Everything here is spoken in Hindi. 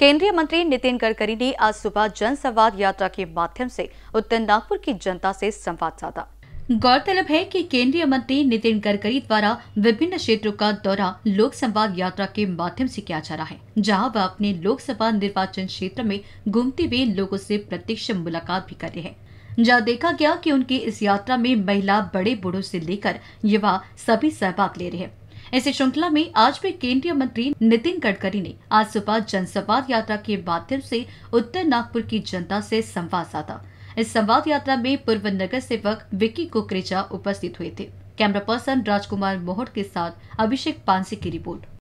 केंद्रीय मंत्री नितिन गडकरी ने आज सुबह जन संवाद यात्रा के माध्यम से उत्तर नागपुर की जनता से संवाद साधा गौरतलब है कि केंद्रीय मंत्री नितिन गडकरी द्वारा विभिन्न क्षेत्रों का दौरा लोक संवाद यात्रा के माध्यम से किया जा रहा है जहां वह अपने लोकसभा निर्वाचन क्षेत्र में घूमते हुए लोगों से प्रत्यक्ष मुलाकात भी कर रहे हैं जहाँ देखा गया कि उनकी इस यात्रा में महिला बड़े बूढ़ों से लेकर युवा सभी सहभाग ले रहे हैं इसी श्रृंखला में आज भी केंद्रीय मंत्री नितिन गडकरी ने आज सुबह जनसंवाद यात्रा के माध्यम से उत्तर नागपुर की जनता से संवाद साधा इस संवाद यात्रा में पूर्व नगर सेवक विक्की कुकरेजा उपस्थित हुए थे कैमरा पर्सन राजकुमार मोहट के साथ अभिषेक पानसी की रिपोर्ट